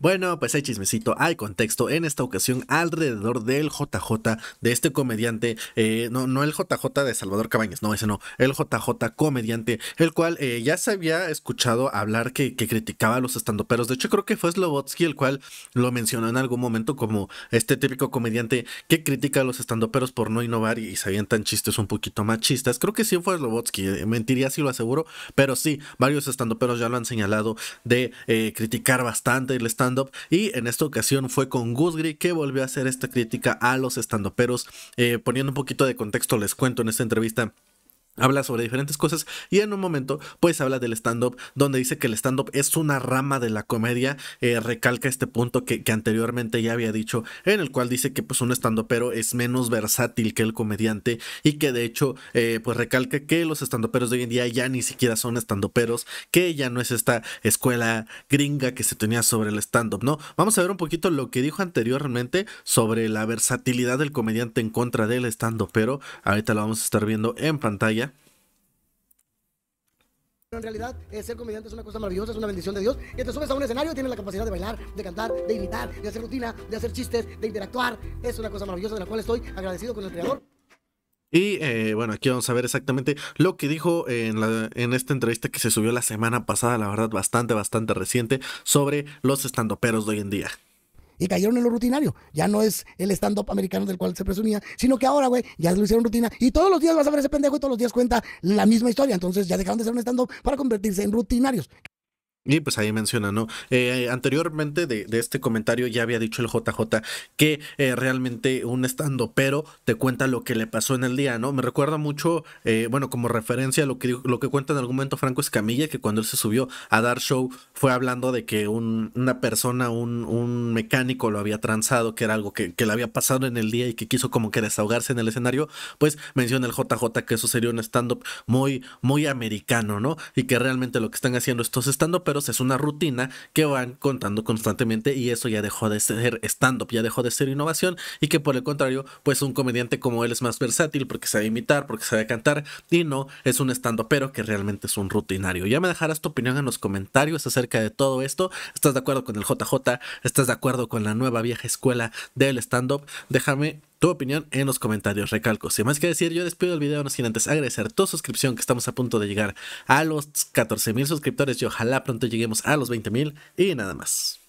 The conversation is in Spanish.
Bueno, pues hay chismecito, hay contexto en esta ocasión alrededor del JJ de este comediante, eh, no, no el JJ de Salvador Cabañas, no, ese no, el JJ comediante, el cual eh, ya se había escuchado hablar que, criticaba a los estandoperos. De hecho, creo que fue Slobotsky el cual lo mencionó en algún momento como este típico comediante que critica a los estandoperos por no innovar y, sabían tan chistes un poquito machistas. Creo que sí fue Slobotsky, eh, mentiría si lo aseguro, pero sí, varios estandoperos ya lo han señalado de criticar bastante el stand y en esta ocasión fue con Guzgri que volvió a hacer esta crítica a los stand eh, poniendo un poquito de contexto, les cuento en esta entrevista Habla sobre diferentes cosas y en un momento pues habla del stand-up, donde dice que el stand-up es una rama de la comedia, eh, recalca este punto que, anteriormente ya había dicho, en el cual dice que pues un stand-upero es menos versátil que el comediante y que de hecho eh, pues recalca que los stand-uperos de hoy en día ya ni siquiera son stand-uperos, que ya no es esta escuela gringa que se tenía sobre el stand-up, ¿no? Vamos a ver un poquito lo que dijo anteriormente sobre la versatilidad del comediante en contra del stand-upero, ahorita lo vamos a estar viendo en pantalla. En realidad, eh, ser comediante es una cosa maravillosa, es una bendición de Dios. Y te subes a un escenario tienes la capacidad de bailar, de cantar, de imitar, de hacer rutina, de hacer chistes, de interactuar. Es una cosa maravillosa de la cual estoy agradecido con el Creador. Y eh, bueno, aquí vamos a ver exactamente lo que dijo en, la, en, esta entrevista que se subió la semana pasada, la verdad bastante, bastante reciente, sobre los estandoperos de hoy en día y cayeron en lo rutinario. Ya no es el stand-up americano del cual se presumía, sino que ahora, güey, ya lo hicieron rutina y todos los días vas a ver ese pendejo y todos los días cuenta la misma historia. Entonces ya dejaron de ser un stand-up para convertirse en rutinarios. Y pues ahí menciona, ¿no? Eh, anteriormente de, este comentario ya había dicho el JJ que eh, realmente un estando, pero te cuenta lo que le pasó en el día, ¿no? Me recuerda mucho, eh, bueno, como referencia a lo que, lo que cuenta en algún momento Franco Escamilla, que cuando él se subió a dar show fue hablando de que un, una persona, un, mecánico lo había tranzado, que era algo que, que, le había pasado en el día y que quiso como que desahogarse en el escenario, pues menciona el JJ que eso sería un stand-up muy, muy americano, ¿no? Y que realmente lo que están haciendo estos stand-up, pero es una rutina que van contando constantemente y eso ya dejó de ser stand-up, ya dejó de ser innovación y que por el contrario, pues un comediante como él es más versátil porque sabe imitar, porque sabe cantar y no es un stand-up, pero que realmente es un rutinario. Ya me dejarás tu opinión en los comentarios acerca de todo esto. ¿Estás de acuerdo con el JJ? ¿Estás de acuerdo con la nueva vieja escuela del stand-up? Déjame tu opinión en los comentarios. Recalco, sin más que decir, yo despido el video, no sin antes agradecer tu suscripción, que estamos a punto de llegar a los 14.000 suscriptores y ojalá pronto lleguemos a los 20.000 y nada más.